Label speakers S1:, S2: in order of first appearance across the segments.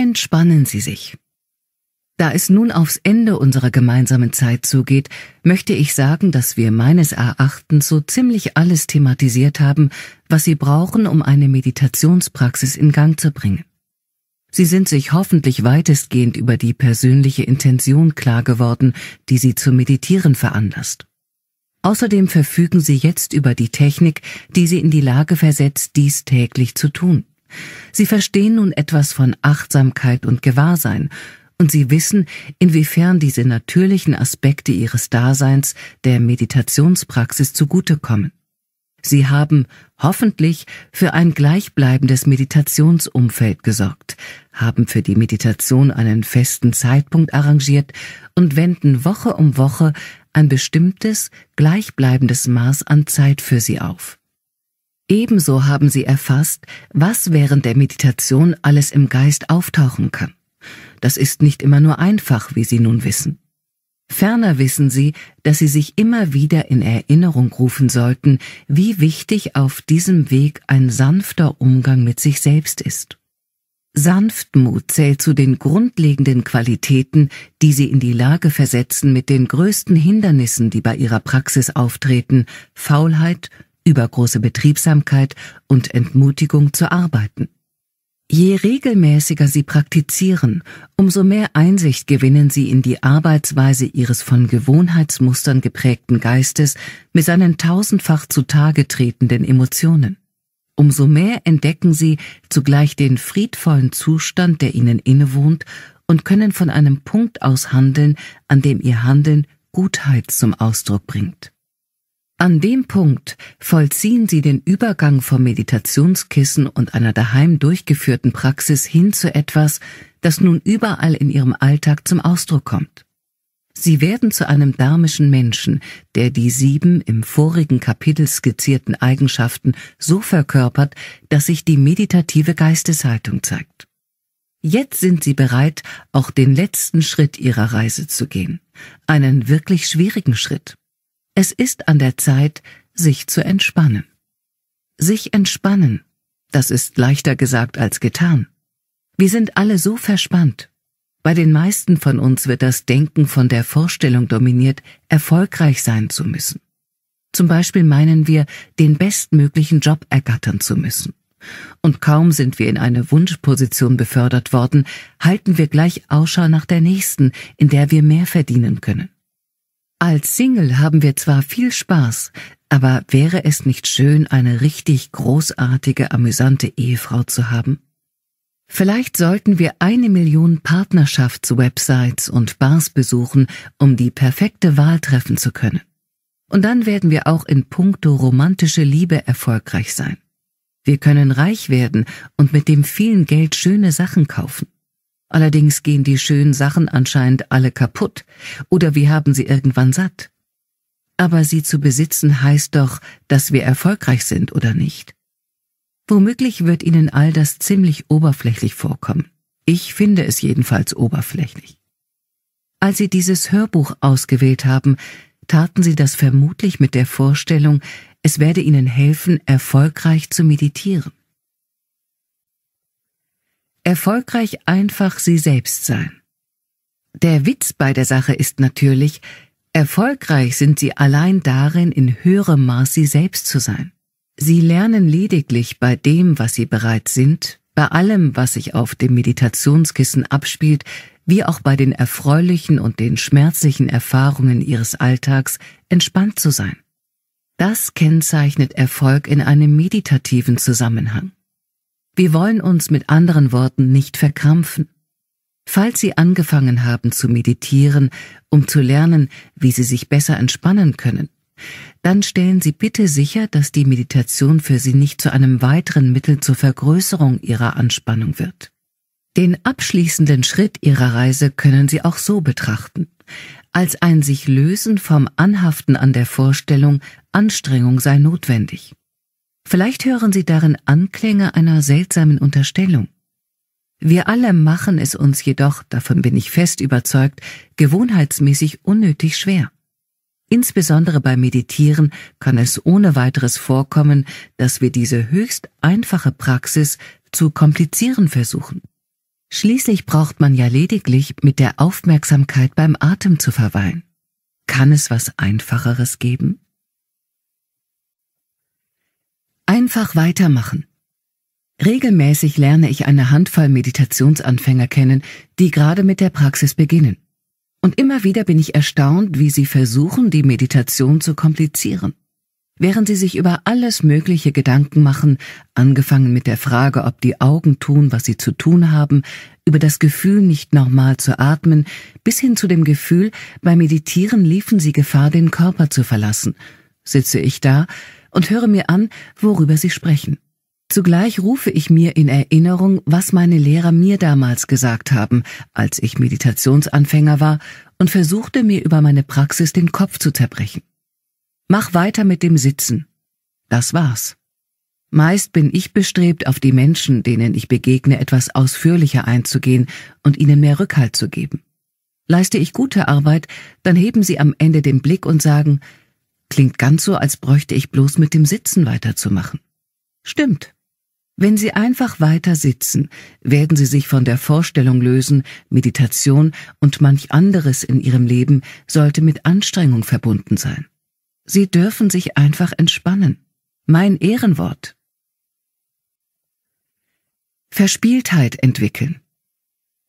S1: Entspannen Sie sich. Da es nun aufs Ende unserer gemeinsamen Zeit zugeht, möchte ich sagen, dass wir meines Erachtens so ziemlich alles thematisiert haben, was Sie brauchen, um eine Meditationspraxis in Gang zu bringen. Sie sind sich hoffentlich weitestgehend über die persönliche Intention klar geworden, die Sie zu meditieren veranlasst. Außerdem verfügen Sie jetzt über die Technik, die Sie in die Lage versetzt, dies täglich zu tun. Sie verstehen nun etwas von Achtsamkeit und Gewahrsein, und sie wissen, inwiefern diese natürlichen Aspekte ihres Daseins der Meditationspraxis zugutekommen. Sie haben hoffentlich für ein gleichbleibendes Meditationsumfeld gesorgt, haben für die Meditation einen festen Zeitpunkt arrangiert und wenden Woche um Woche ein bestimmtes, gleichbleibendes Maß an Zeit für sie auf. Ebenso haben sie erfasst, was während der Meditation alles im Geist auftauchen kann. Das ist nicht immer nur einfach, wie sie nun wissen. Ferner wissen sie, dass sie sich immer wieder in Erinnerung rufen sollten, wie wichtig auf diesem Weg ein sanfter Umgang mit sich selbst ist. Sanftmut zählt zu den grundlegenden Qualitäten, die sie in die Lage versetzen, mit den größten Hindernissen, die bei ihrer Praxis auftreten, Faulheit, über große Betriebsamkeit und Entmutigung zu arbeiten. Je regelmäßiger sie praktizieren, umso mehr Einsicht gewinnen sie in die Arbeitsweise ihres von Gewohnheitsmustern geprägten Geistes mit seinen tausendfach zutage tretenden Emotionen. Umso mehr entdecken sie zugleich den friedvollen Zustand, der ihnen innewohnt, und können von einem Punkt aus handeln, an dem ihr Handeln Gutheit zum Ausdruck bringt. An dem Punkt vollziehen Sie den Übergang vom Meditationskissen und einer daheim durchgeführten Praxis hin zu etwas, das nun überall in Ihrem Alltag zum Ausdruck kommt. Sie werden zu einem dharmischen Menschen, der die sieben im vorigen Kapitel skizzierten Eigenschaften so verkörpert, dass sich die meditative Geisteshaltung zeigt. Jetzt sind Sie bereit, auch den letzten Schritt Ihrer Reise zu gehen, einen wirklich schwierigen Schritt. Es ist an der Zeit, sich zu entspannen. Sich entspannen, das ist leichter gesagt als getan. Wir sind alle so verspannt. Bei den meisten von uns wird das Denken von der Vorstellung dominiert, erfolgreich sein zu müssen. Zum Beispiel meinen wir, den bestmöglichen Job ergattern zu müssen. Und kaum sind wir in eine Wunschposition befördert worden, halten wir gleich Ausschau nach der nächsten, in der wir mehr verdienen können. Als Single haben wir zwar viel Spaß, aber wäre es nicht schön, eine richtig großartige, amüsante Ehefrau zu haben? Vielleicht sollten wir eine Million Partnerschaftswebsites und Bars besuchen, um die perfekte Wahl treffen zu können. Und dann werden wir auch in puncto romantische Liebe erfolgreich sein. Wir können reich werden und mit dem vielen Geld schöne Sachen kaufen. Allerdings gehen die schönen Sachen anscheinend alle kaputt, oder wir haben sie irgendwann satt. Aber sie zu besitzen heißt doch, dass wir erfolgreich sind, oder nicht? Womöglich wird Ihnen all das ziemlich oberflächlich vorkommen. Ich finde es jedenfalls oberflächlich. Als Sie dieses Hörbuch ausgewählt haben, taten Sie das vermutlich mit der Vorstellung, es werde Ihnen helfen, erfolgreich zu meditieren erfolgreich einfach sie selbst sein. Der Witz bei der Sache ist natürlich, erfolgreich sind sie allein darin, in höherem Maß sie selbst zu sein. Sie lernen lediglich bei dem, was sie bereits sind, bei allem, was sich auf dem Meditationskissen abspielt, wie auch bei den erfreulichen und den schmerzlichen Erfahrungen ihres Alltags, entspannt zu sein. Das kennzeichnet Erfolg in einem meditativen Zusammenhang. Wir wollen uns mit anderen Worten nicht verkrampfen. Falls Sie angefangen haben zu meditieren, um zu lernen, wie Sie sich besser entspannen können, dann stellen Sie bitte sicher, dass die Meditation für Sie nicht zu einem weiteren Mittel zur Vergrößerung Ihrer Anspannung wird. Den abschließenden Schritt Ihrer Reise können Sie auch so betrachten, als ein sich lösen vom Anhaften an der Vorstellung, Anstrengung sei notwendig. Vielleicht hören Sie darin Anklänge einer seltsamen Unterstellung. Wir alle machen es uns jedoch, davon bin ich fest überzeugt, gewohnheitsmäßig unnötig schwer. Insbesondere beim Meditieren kann es ohne weiteres vorkommen, dass wir diese höchst einfache Praxis zu komplizieren versuchen. Schließlich braucht man ja lediglich mit der Aufmerksamkeit beim Atem zu verweilen. Kann es was Einfacheres geben? Einfach weitermachen. Regelmäßig lerne ich eine Handvoll Meditationsanfänger kennen, die gerade mit der Praxis beginnen. Und immer wieder bin ich erstaunt, wie sie versuchen, die Meditation zu komplizieren. Während sie sich über alles Mögliche Gedanken machen, angefangen mit der Frage, ob die Augen tun, was sie zu tun haben, über das Gefühl, nicht normal zu atmen, bis hin zu dem Gefühl, beim Meditieren liefen sie Gefahr, den Körper zu verlassen, sitze ich da, und höre mir an, worüber sie sprechen. Zugleich rufe ich mir in Erinnerung, was meine Lehrer mir damals gesagt haben, als ich Meditationsanfänger war, und versuchte mir über meine Praxis den Kopf zu zerbrechen. Mach weiter mit dem Sitzen. Das war's. Meist bin ich bestrebt, auf die Menschen, denen ich begegne, etwas ausführlicher einzugehen und ihnen mehr Rückhalt zu geben. Leiste ich gute Arbeit, dann heben sie am Ende den Blick und sagen, Klingt ganz so, als bräuchte ich bloß mit dem Sitzen weiterzumachen. Stimmt. Wenn Sie einfach weiter sitzen, werden Sie sich von der Vorstellung lösen, Meditation und manch anderes in Ihrem Leben sollte mit Anstrengung verbunden sein. Sie dürfen sich einfach entspannen. Mein Ehrenwort. Verspieltheit entwickeln.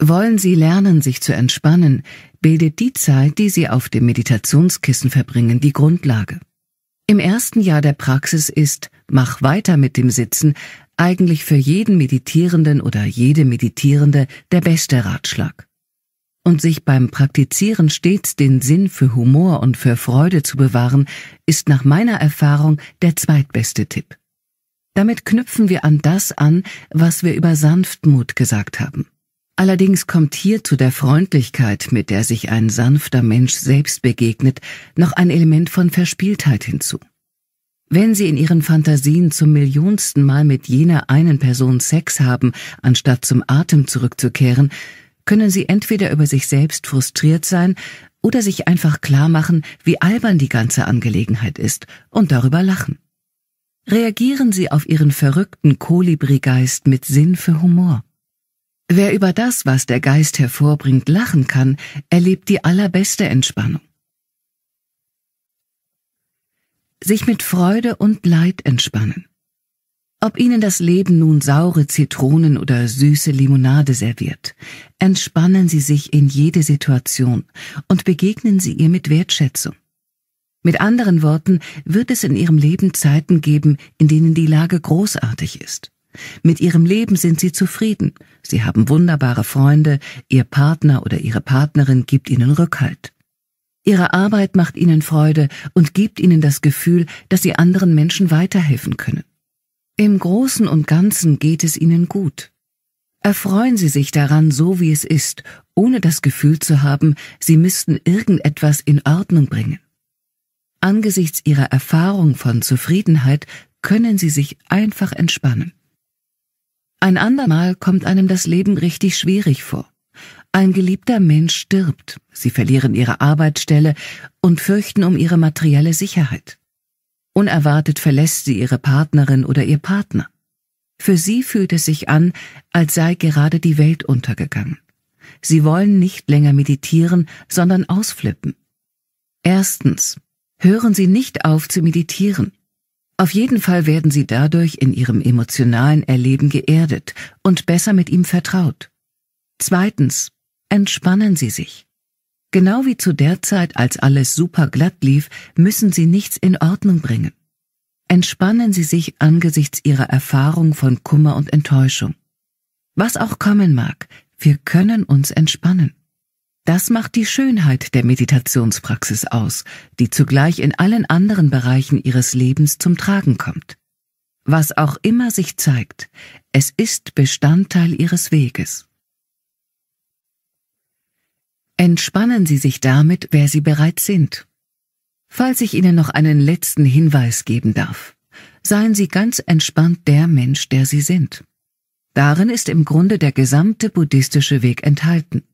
S1: Wollen Sie lernen, sich zu entspannen, bildet die Zeit, die Sie auf dem Meditationskissen verbringen, die Grundlage. Im ersten Jahr der Praxis ist Mach weiter mit dem Sitzen eigentlich für jeden Meditierenden oder jede Meditierende der beste Ratschlag. Und sich beim Praktizieren stets den Sinn für Humor und für Freude zu bewahren, ist nach meiner Erfahrung der zweitbeste Tipp. Damit knüpfen wir an das an, was wir über Sanftmut gesagt haben. Allerdings kommt hier zu der Freundlichkeit, mit der sich ein sanfter Mensch selbst begegnet, noch ein Element von Verspieltheit hinzu. Wenn sie in ihren Fantasien zum millionsten Mal mit jener einen Person Sex haben, anstatt zum Atem zurückzukehren, können sie entweder über sich selbst frustriert sein oder sich einfach klar machen, wie albern die ganze Angelegenheit ist und darüber lachen. Reagieren sie auf ihren verrückten Kolibri-Geist mit Sinn für Humor. Wer über das, was der Geist hervorbringt, lachen kann, erlebt die allerbeste Entspannung. Sich mit Freude und Leid entspannen. Ob Ihnen das Leben nun saure Zitronen oder süße Limonade serviert, entspannen Sie sich in jede Situation und begegnen Sie ihr mit Wertschätzung. Mit anderen Worten, wird es in Ihrem Leben Zeiten geben, in denen die Lage großartig ist. Mit ihrem Leben sind sie zufrieden. Sie haben wunderbare Freunde, ihr Partner oder ihre Partnerin gibt ihnen Rückhalt. Ihre Arbeit macht ihnen Freude und gibt ihnen das Gefühl, dass sie anderen Menschen weiterhelfen können. Im Großen und Ganzen geht es ihnen gut. Erfreuen Sie sich daran, so wie es ist, ohne das Gefühl zu haben, Sie müssten irgendetwas in Ordnung bringen. Angesichts Ihrer Erfahrung von Zufriedenheit können Sie sich einfach entspannen. Ein andermal kommt einem das Leben richtig schwierig vor. Ein geliebter Mensch stirbt, sie verlieren ihre Arbeitsstelle und fürchten um ihre materielle Sicherheit. Unerwartet verlässt sie ihre Partnerin oder ihr Partner. Für sie fühlt es sich an, als sei gerade die Welt untergegangen. Sie wollen nicht länger meditieren, sondern ausflippen. Erstens. Hören Sie nicht auf zu meditieren. Auf jeden Fall werden sie dadurch in ihrem emotionalen Erleben geerdet und besser mit ihm vertraut. Zweitens, entspannen Sie sich. Genau wie zu der Zeit, als alles super glatt lief, müssen Sie nichts in Ordnung bringen. Entspannen Sie sich angesichts Ihrer Erfahrung von Kummer und Enttäuschung. Was auch kommen mag, wir können uns entspannen. Das macht die Schönheit der Meditationspraxis aus, die zugleich in allen anderen Bereichen ihres Lebens zum Tragen kommt. Was auch immer sich zeigt, es ist Bestandteil ihres Weges. Entspannen Sie sich damit, wer Sie bereits sind. Falls ich Ihnen noch einen letzten Hinweis geben darf, seien Sie ganz entspannt der Mensch, der Sie sind. Darin ist im Grunde der gesamte buddhistische Weg enthalten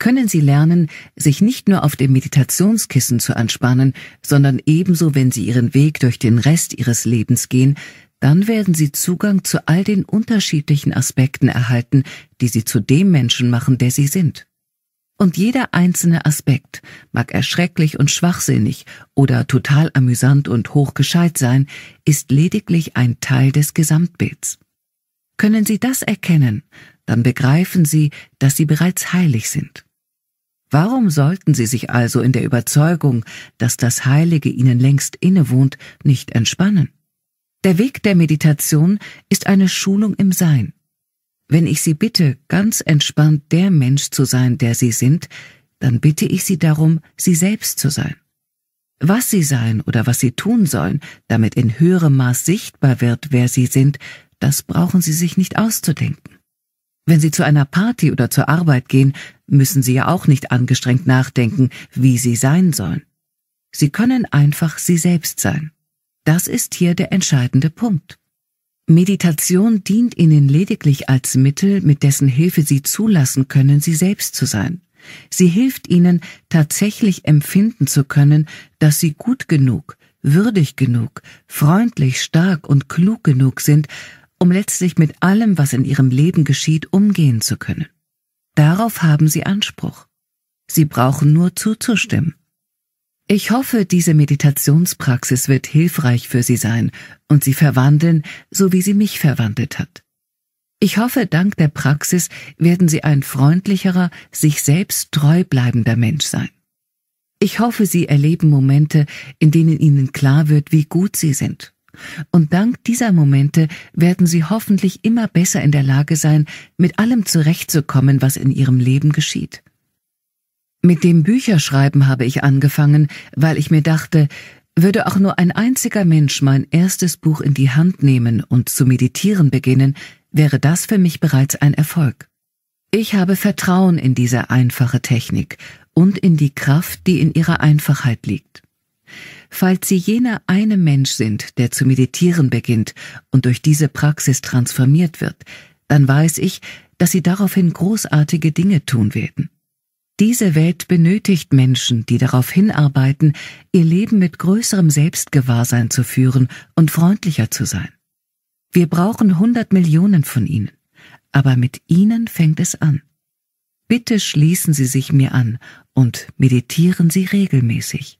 S1: können Sie lernen, sich nicht nur auf dem Meditationskissen zu anspannen, sondern ebenso, wenn Sie Ihren Weg durch den Rest Ihres Lebens gehen, dann werden Sie Zugang zu all den unterschiedlichen Aspekten erhalten, die Sie zu dem Menschen machen, der Sie sind. Und jeder einzelne Aspekt mag erschrecklich und schwachsinnig oder total amüsant und hochgescheit sein, ist lediglich ein Teil des Gesamtbilds. Können Sie das erkennen, dann begreifen Sie, dass Sie bereits heilig sind. Warum sollten sie sich also in der Überzeugung, dass das Heilige ihnen längst innewohnt, nicht entspannen? Der Weg der Meditation ist eine Schulung im Sein. Wenn ich Sie bitte, ganz entspannt der Mensch zu sein, der Sie sind, dann bitte ich Sie darum, Sie selbst zu sein. Was Sie sein oder was Sie tun sollen, damit in höherem Maß sichtbar wird, wer Sie sind, das brauchen Sie sich nicht auszudenken. Wenn Sie zu einer Party oder zur Arbeit gehen, müssen Sie ja auch nicht angestrengt nachdenken, wie Sie sein sollen. Sie können einfach Sie selbst sein. Das ist hier der entscheidende Punkt. Meditation dient Ihnen lediglich als Mittel, mit dessen Hilfe Sie zulassen können, Sie selbst zu sein. Sie hilft Ihnen, tatsächlich empfinden zu können, dass Sie gut genug, würdig genug, freundlich, stark und klug genug sind, um letztlich mit allem, was in ihrem Leben geschieht, umgehen zu können. Darauf haben sie Anspruch. Sie brauchen nur zuzustimmen. Ich hoffe, diese Meditationspraxis wird hilfreich für Sie sein und Sie verwandeln, so wie sie mich verwandelt hat. Ich hoffe, dank der Praxis werden Sie ein freundlicherer, sich selbst treu bleibender Mensch sein. Ich hoffe, Sie erleben Momente, in denen Ihnen klar wird, wie gut Sie sind und dank dieser Momente werden sie hoffentlich immer besser in der Lage sein, mit allem zurechtzukommen, was in ihrem Leben geschieht. Mit dem Bücherschreiben habe ich angefangen, weil ich mir dachte, würde auch nur ein einziger Mensch mein erstes Buch in die Hand nehmen und zu meditieren beginnen, wäre das für mich bereits ein Erfolg. Ich habe Vertrauen in diese einfache Technik und in die Kraft, die in ihrer Einfachheit liegt. Falls Sie jener eine Mensch sind, der zu meditieren beginnt und durch diese Praxis transformiert wird, dann weiß ich, dass Sie daraufhin großartige Dinge tun werden. Diese Welt benötigt Menschen, die darauf hinarbeiten, ihr Leben mit größerem Selbstgewahrsein zu führen und freundlicher zu sein. Wir brauchen hundert Millionen von ihnen, aber mit ihnen fängt es an. Bitte schließen Sie sich mir an und meditieren Sie regelmäßig.